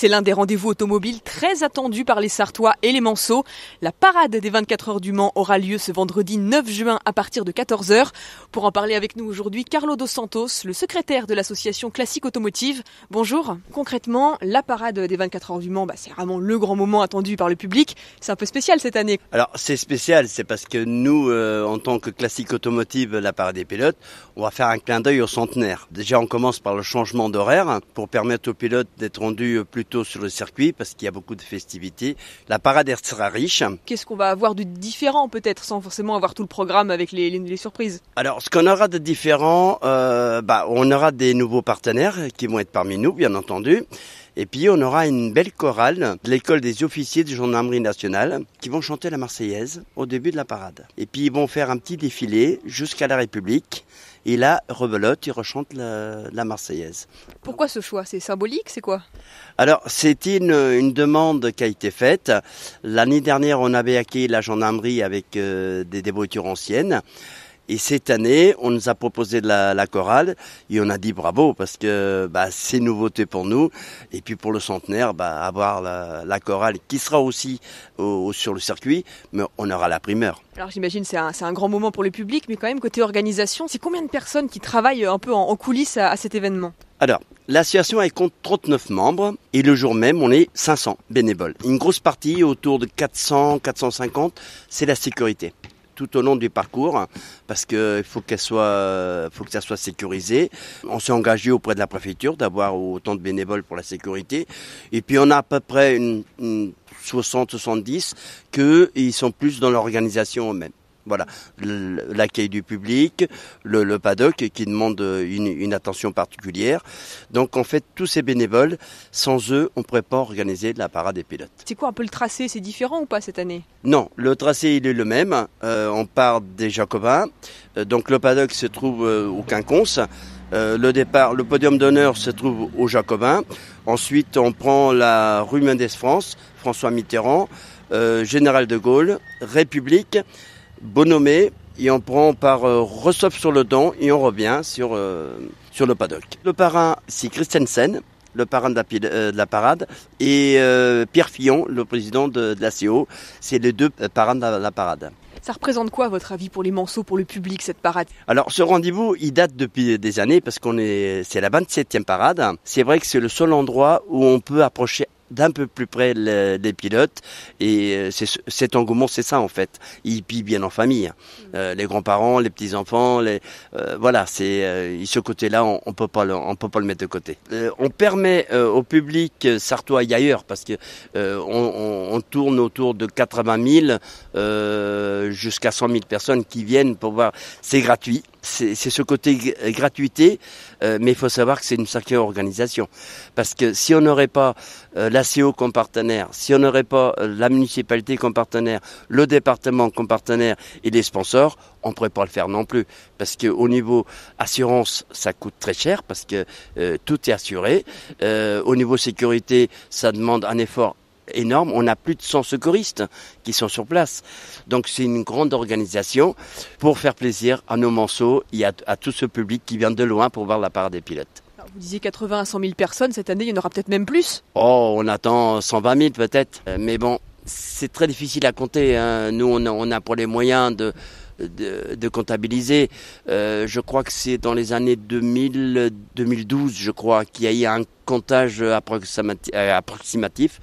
C'est l'un des rendez-vous automobiles très attendus par les Sartois et les Manceaux. La parade des 24 heures du Mans aura lieu ce vendredi 9 juin à partir de 14h. Pour en parler avec nous aujourd'hui, Carlo Dos Santos, le secrétaire de l'association Classique Automotive. Bonjour. Concrètement, la parade des 24 heures du Mans, bah, c'est vraiment le grand moment attendu par le public. C'est un peu spécial cette année. Alors c'est spécial, c'est parce que nous, euh, en tant que Classique Automotive, la parade des pilotes, on va faire un clin d'œil au centenaire. Déjà, on commence par le changement d'horaire pour permettre aux pilotes d'être rendus euh, plus sur le circuit parce qu'il y a beaucoup de festivités. La parade sera riche. Qu'est-ce qu'on va avoir de différent peut-être sans forcément avoir tout le programme avec les, surprises Alors ce qu'on aura de différent, euh, bah, on aura des nouveaux partenaires qui vont être parmi nous bien entendu. Et puis on aura une belle chorale de l'école des officiers de gendarmerie nationale qui vont chanter la Marseillaise au début de la parade. Et puis ils vont faire un petit défilé jusqu'à la République. Et là, rebelote, ils rechantent la, Marseillaise. Pourquoi ce choix C'est symbolique, c'est quoi Alors, c'est une, demande qui a été faite. L'année dernière, on avait acquis la gendarmerie avec euh, des voitures anciennes. Et cette année, on nous a proposé de la, chorale et on a dit bravo parce que bah, c'est c'est nouveauté pour nous. Et puis pour le centenaire, bah, avoir la, chorale qui sera aussi sur le circuit, mais on aura la primeur. Alors j'imagine c'est un, grand moment pour le public, mais quand même côté organisation, c'est combien de personnes qui travaillent un peu en, coulisses à, cet événement alors, l'association compte 39 membres et le jour même, on est 500 bénévoles. Une grosse partie, autour de 400, 450, c'est la sécurité tout au long du parcours parce qu'il faut qu'elle soit, que ça soit sécurisé. On s'est engagé auprès de la préfecture d'avoir autant de bénévoles pour la sécurité. Et puis on a à peu près une, 60-70 ils sont plus dans l'organisation eux-mêmes. Voilà, l'accueil du public, le, paddock qui demande une, attention particulière. Donc en fait, tous ces bénévoles, sans eux, on ne pourrait pas organiser la parade des pilotes. C'est quoi un peu le tracé C'est différent ou pas cette année Non, le tracé il est le même. Euh, on part des Jacobins. Euh, donc le paddock se trouve euh, au Quinconce. le départ, le podium d'honneur se trouve aux Jacobins. Ensuite, on prend la rue Mendès France, François Mitterrand, Général de Gaulle, République bonhomé et on prend par euh, ressort sur le don et on revient sur, euh, sur le paddock. Le parrain, c'est Christensen, le parrain de la, euh, parade, et Pierre Fillon, le président de, la CO. C'est les deux parrains de la, parade. Ça représente quoi, à votre avis, pour les manceaux, pour le public, cette parade Alors, ce rendez-vous, il date depuis des années parce qu'on est, c'est la 27e parade. C'est vrai que c'est le seul endroit où on peut approcher d'un peu plus près les pilotes. Et euh, cet engouement, c'est ça en fait. Ils pillent bien en famille. Mm. Euh, les grands-parents, les petits-enfants, euh, voilà, c'est ce côté-là, on, peut pas le, on peut pas le mettre de côté. on permet au public sartois et ailleurs, parce que on, tourne autour de 80 000 jusqu'à 100 000 personnes qui viennent pour voir. C'est gratuit c'est ce côté gratuité, euh, mais il faut savoir que c'est une sacrée organisation. Parce que si on n'aurait pas euh, la CO comme partenaire, si on n'aurait pas euh, la municipalité comme partenaire, le département comme partenaire et les sponsors, on ne pourrait pas le faire non plus. Parce qu'au niveau assurance, ça coûte très cher parce que tout est assuré. au niveau sécurité, ça demande un effort énorme. On a plus de 100 secouristes qui sont sur place. Donc c'est une grande organisation pour faire plaisir à nos manceaux et à, tout ce public qui vient de loin pour voir la part des pilotes. vous disiez 80 à 100 000 personnes, cette année il y en aura peut-être même plus Oh, on attend 120 000 peut-être. Euh, mais bon, c'est très difficile à compter. Hein. Nous, on a pour les moyens de de, comptabiliser. Euh, je crois que c'est dans les années 2000, 2012, je crois, qu'il y a eu un comptage euh, approximatif,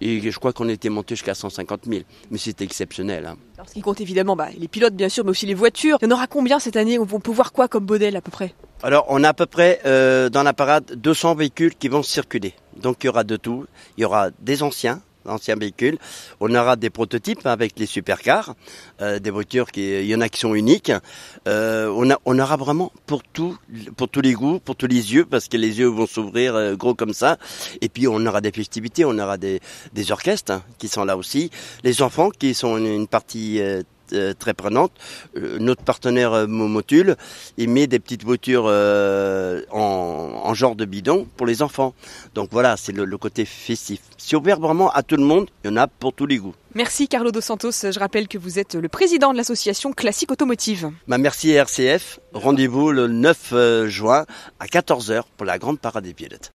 et je crois qu'on était monté jusqu'à 150 000. Mais c'était exceptionnel. Hein. ce qui compte évidemment, bah, les pilotes bien sûr, mais aussi les voitures. Il y en aura combien cette année On peut voir quoi comme modèle à peu près alors, on a à peu près euh, dans la parade 200 véhicules qui vont circuler. Donc, il y aura de tout. Il y aura des anciens, ancien véhicule, On aura des prototypes avec les supercars, euh, des voitures qui, il y en a qui sont uniques. Euh, on, aura vraiment pour tout, pour tous les goûts, pour tous les yeux, parce que les yeux vont s'ouvrir euh, gros comme ça. Et puis on aura des festivités, on aura des, orchestres hein, qui sont là aussi, les enfants qui sont une, partie très prenante. notre partenaire Momotul, il met des petites voitures en, en genre de bidon pour les enfants. Donc voilà, c'est le, côté festif. C'est ouvert vraiment à tout le monde, il y en a pour tous les goûts. Merci Carlo Dos Santos, je rappelle que vous êtes le président de l'association Classique Automotive. Bah, merci RCF, rendez-vous le 9 euh, juin à 14h pour la grande parade des Pilotes.